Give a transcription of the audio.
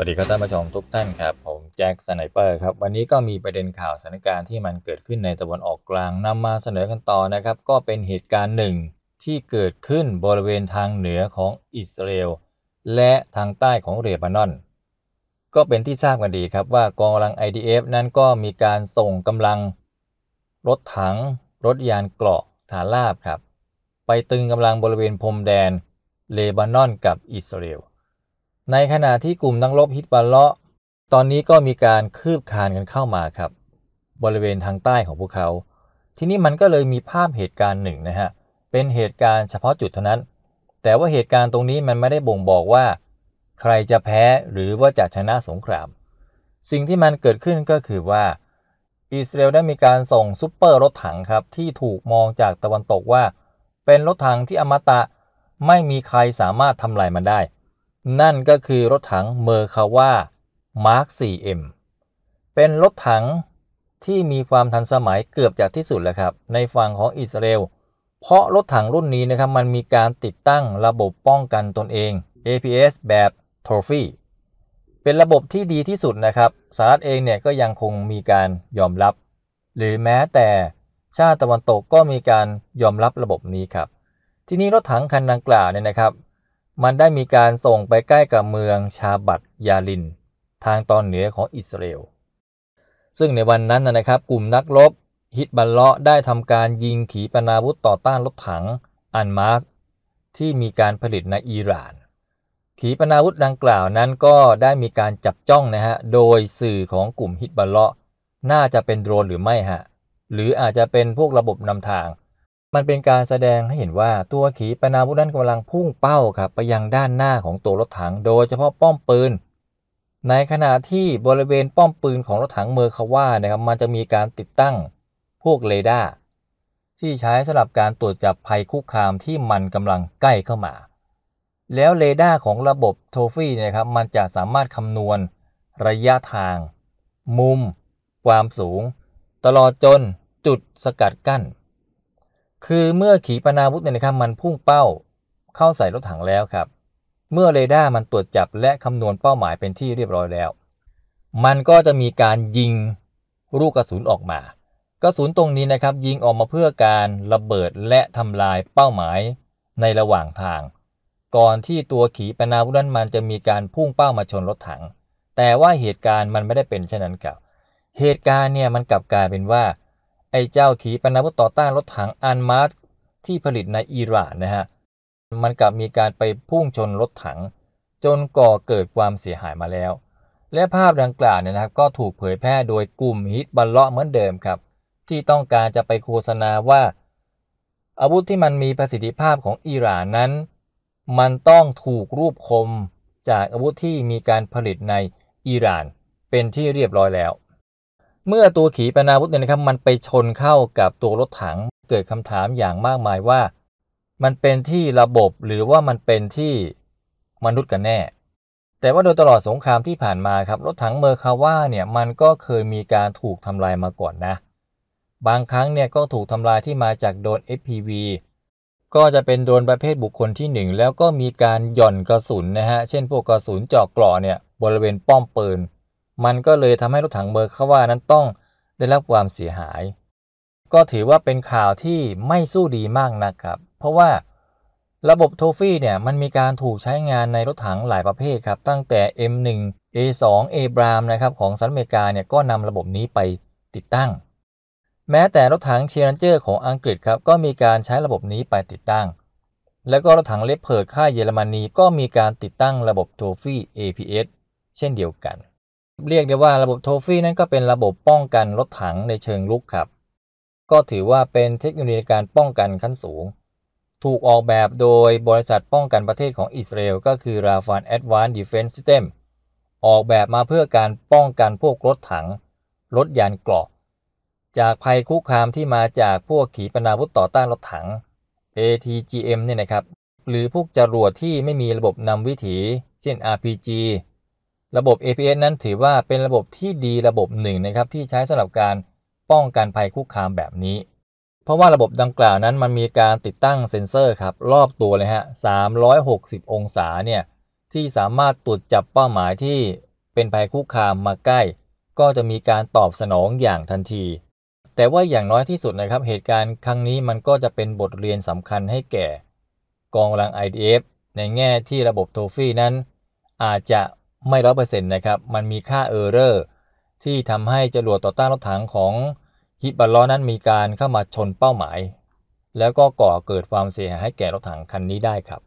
วัสดีครับท่านผู้ชมทุกท่านครับผมแจ็คสไนเปอร์ครับวันนี้ก็มีประเด็นข่าวสถานการณ์ที่มันเกิดขึ้นในตะวันออกกลาง นำมาเสนอกันต่อนะครับก็เป็นเหตุการณ์หนึ่งที่เกิดขึ้นบริเวณทางเหนือของอิสราเอลและทางใต้ของเรบานอน ก็เป็นที่ทราบกันดีครับว่ากองกำลัง IDF นั้นก็มีการส่งกำลัง รถถังรถยานเกราะฐานราบครับ ไปตึงกำลังบริเวณพรมแดนเลบานอนกับอิสราเอลในขณะที่กลุ่มนักรบฮิตบัลเลาะตอนนี้ก็มีการคืบคานกันเข้ามาครับ บริเวณทางใต้ของพวกเขา ทีนี้มันก็เลยมีภาพเหตุการณ์หนึ่งนะฮะ เป็นเหตุการณ์เฉพาะจุดเท่านั้น แต่ว่าเหตุการณ์ตรงนี้มันไม่ได้บ่งบอกว่า ใครจะแพ้หรือว่าจะชนะสงคราม สิ่งที่มันเกิดขึ้นก็คือว่า อิสราเอลได้มีการส่งซูเปอร์รถถังครับที่ถูกมองจากตะวันตกว่า เป็นรถถังที่อมตะ ไม่มีใครสามารถทำลายมันได้นั่นก็คือรถถังเมอร์คาว่า Mark 4M เป็นรถถังที่มีความทันสมัยเกือบจากที่สุดแล้วครับ ในฝั่งของอิสราเอลเพราะรถถังรุ่นนี้นะครับ มันมีการติดตั้งระบบป้องกันตนเอง APS แบบ Trophy เป็นระบบที่ดีที่สุดนะครับสหรัฐเองเนี่ยก็ยังคงมีการยอมรับ หรือแม้แต่ชาติตะวันตกก็มีการยอมรับระบบนี้ครับ ทีนี้รถถังคันดังกล่าวเนี่ยนะครับมันได้มีการส่งไปใกล้กับเมืองชาบัดยาลิน ทางตอนเหนือของอิสราเอล ซึ่งในวันนั้นนะครับกลุ่มนักรบ ฮิตบัลเลาะได้ทำการยิงขีปนาวุธต่อต้านรถถังอันมาสที่มีการผลิตในอิหร่าน ขีปนาวุธดังกล่าวนั้นก็ได้มีการจับจ้องนะฮะโดยสื่อของกลุ่มฮิตบัลเลาะน่าจะเป็นโดรนหรือไม่ฮะหรืออาจจะเป็นพวกระบบนำทางมันเป็นการแสดงให้เห็นว่าตัวขี ปนาวุธนั้นกำลังพุ่งเป้าครับไปยังด้านหน้าของ ตัวรถถังโดยเฉพาะป้อมปืน ในขณะที่บริเวณป้อมปืน ของรถถังเมอร์คาว่านะครับมันจะมีการติดตั้งพวกเรดาร์ที่ใช้สำหรับการตรวจจับภัยคุกคามที่มันกำลังใกล้เข้ามา แล้วเรดาร์ของระบบโทฟี่นะครับมันจะสามารถคำนวณ ระยะทาง มุม ความสูง ตลอดจน จุดสกัดกั้นคือเมื่อขีปนาวุธเนี่ยนะครับ มันพุ่งเป้า เข้าใส่รถถังแล้วครับ เมื่อเรดาร์มันตรวจจับและคำนวณเป้าหมายเป็นที่เรียบร้อยแล้ว มันก็จะมีการยิงลูกกระสุนออกมา กระสุนตรงนี้นะครับ ยิงออกมาเพื่อการระเบิดและทำลายเป้าหมายในระหว่างทาง ก่อนที่ตัวขีปนาวุธนั้นมันจะมีการพุ่งเป้ามาชนรถถัง แต่ว่าเหตุการณ์มันไม่ได้เป็นเช่นนั้นครับเหตุการณ์เนี่ยมันกลับกลายเป็นว่าเจ้าขีปนาวุธต่อต้านรถถัง อันมาร์ที่ผลิตในอิหร่านนะฮะ มันกลับมีการไปพุ่งชนรถถัง จนก่อเกิดความเสียหายมาแล้ว และภาพดังกล่าวเนี่ยนะครับ ก็ถูกเผยแพร่โดยกลุ่มฮิตบอลเลาะเหมือนเดิมครับ ที่ต้องการจะไปโฆษณาว่า อาวุธที่มันมีประสิทธิภาพของอิหร่านนั้น มันต้องถูกรูปคมจากอาวุธที่มีการผลิตในอิหร่านเป็นที่เรียบร้อยแล้วเมื่อตัวขีปนาวุธเนี่ยนะครับ มันไปชนเข้ากับตัวรถถังเกิดคำถามอย่างมากมายว่า มันเป็นที่ระบบหรือว่ามันเป็นที่มนุษย์กันแน่ แต่ว่าโดยตลอดสงครามที่ผ่านมาครับรถถังเมอร์คาว่าเนี่ยมันก็เคยมีการถูกทำลายมาก่อนนะ บางครั้งเนี่ยก็ถูกทำลายที่มาจากโดน FPV ก็จะเป็นโดนประเภทบุคคลที่ 1 แล้วก็มีการหย่อนกระสุนนะฮะเช่นพวกกระสุนเจาะกล่อเนี่ยบริเวณป้อมปืนมันก็เลยทำให้รถถังเบอร์คาว่านั้นต้องได้รับความเสียหาย ก็ถือว่าเป็นข่าวที่ไม่สู้ดีมากนะครับ เพราะว่าระบบโทฟี่เนี่ยมันมีการถูกใช้งานในรถถังหลายประเภทครับ ตั้งแต่ M1 A2 A บรามนะครับของสหรัฐอเมริกาเนี่ยก็นำระบบนี้ไปติดตั้ง แม้แต่รถถังเชียร์เจอร์ของอังกฤษครับก็มีการใช้ระบบนี้ไปติดตั้ง แล้วก็รถถังเลบเพิร์ดค่ายเยอรมนีก็มีการติดตั้งระบบโทฟี่ APS เช่นเดียวกันเรียกได้ว่าระบบโทฟี่นั้นก็เป็นระบบป้องกันรถถังในเชิงลุกครับ ก็ถือว่าเป็นเทคโนโลยีการป้องกันขั้นสูง ถูกออกแบบโดยบริษัทป้องกันประเทศของอิสราเอลก็คือราฟานแอดวานซ์ดิเฟนซ์ซิสเต็มออกแบบมาเพื่อการป้องกันพวกรถถัง รถยานเกราะจากภัยคุกคามที่มาจากพวกขีปนาวุธต่อต้านรถถัง ATGM เนี่ยนะครับหรือพวกจรวดที่ไม่มีระบบนำวิถี เช่น RPG ระบบ APS นั้นถือว่าเป็นระบบที่ดีระบบหนึ่งนะครับ ที่ใช้สำหรับการป้องกันภัยคุกคามแบบนี้ เพราะว่าระบบดังกล่าวนั้น มันมีการติดตั้งเซ็นเซอร์ครับ รอบตัวเลยฮะ 360 องศา เนี่ย ที่สามารถตรวจจับเป้าหมายที่เป็นภัยคุกคามมาใกล้ ก็จะมีการตอบสนองอย่างทันที แต่ว่าอย่างน้อยที่สุดนะครับเหตุการณ์ครั้งนี้มันก็จะเป็นบทเรียนสำคัญให้แก่ กองกำลัง IDF ในแง่ที่ระบบโทฟี่นั้นอาจจะไม่ร้อยเปอร์เซ็นต์นะครับ มันมีค่าเออร์เรอร์ที่ทำให้จรวดต่อต้านรถถังของฮิบัลล้อนั้นมีการเข้ามาชนเป้าหมาย แล้วก็ก่อเกิดความเสียหายให้แก่รถถังคันนี้ได้ครับ